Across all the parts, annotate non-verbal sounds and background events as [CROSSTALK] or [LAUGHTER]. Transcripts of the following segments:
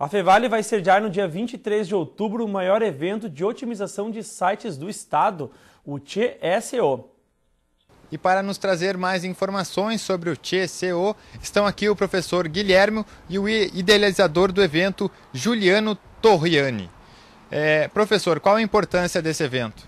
A Fevale vai sediar no dia 23 de outubro o maior evento de otimização de sites do estado, o TSEO. E para nos trazer mais informações sobre o TSO estão aqui o professor Guilherme e o idealizador do evento, Juliano Torriani. É, professor, qual a importância desse evento?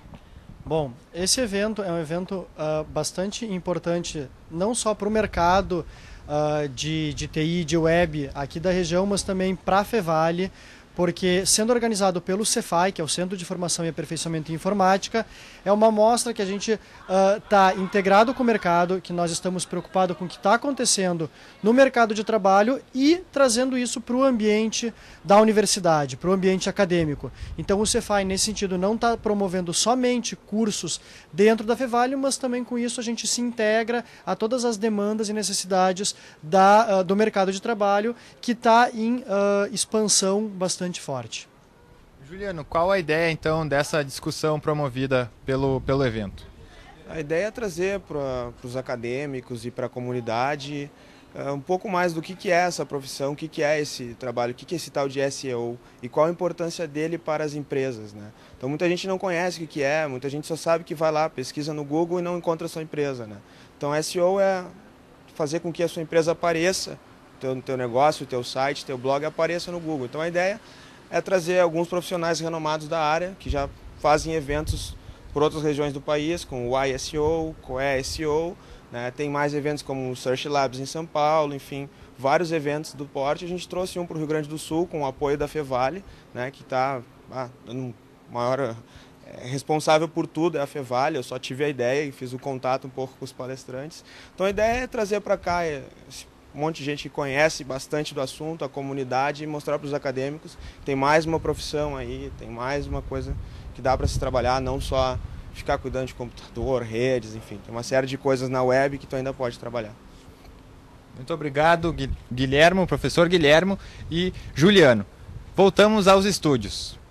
Bom, esse evento é um evento uh, bastante importante, não só para o mercado ah, de, de TI, de web aqui da região, mas também para a Fevale, porque sendo organizado pelo Cefai, que é o Centro de Formação e Aperfeiçoamento em Informática, é uma amostra que a gente está ah, uh, integrado com o mercado, que nós estamos preocupados com o que está acontecendo no mercado de trabalho e trazendo isso para o ambiente da universidade, para o ambiente acadêmico. Então o Cefai, nesse sentido, não está promovendo somente cursos dentro da Fevalho, mas também com isso a gente se integra a todas as demandas e necessidades da, uh, do mercado de trabalho, que está em uh, expansão bastante bastante forte. Juliano, qual a ideia então dessa discussão promovida pelo, pelo evento? A ideia é trazer para os acadêmicos e para a comunidade eh, um pouco mais do que, que é essa profissão, o que, que é esse trabalho, o que, que é esse tal de SEO e qual a importância dele para as empresas. Né? Então muita gente não conhece o que, que é, muita gente só sabe que vai lá, pesquisa no Google e não encontra a sua empresa. Né? Então SEO é fazer com que a sua empresa apareça teu, teu negócio, teu site, teu blog apareça no Google. Então a ideia é trazer alguns profissionais renomados da área que já fazem eventos por outras regiões do país, com o ISO, o ESO, né? tem mais eventos como o Search Labs em São Paulo, enfim, vários eventos do porte. A gente trouxe um para o Rio Grande do Sul com o apoio da Fevale, né? que está ah, dando maior eh, responsável por tudo é a Fevale, eu só tive a ideia e fiz o contato um pouco com os palestrantes. Então a ideia é trazer para cá eh, esse um monte de gente que conhece bastante do assunto, a comunidade, e mostrar para os acadêmicos tem mais uma profissão aí, tem mais uma coisa que dá para se trabalhar, não só ficar cuidando de computador, [LAUGHS] redes, enfim, tem uma série de coisas na web que tu ainda pode trabalhar. Muito obrigado, Guilhermo, professor Guilhermo e Juliano. Voltamos aos estúdios.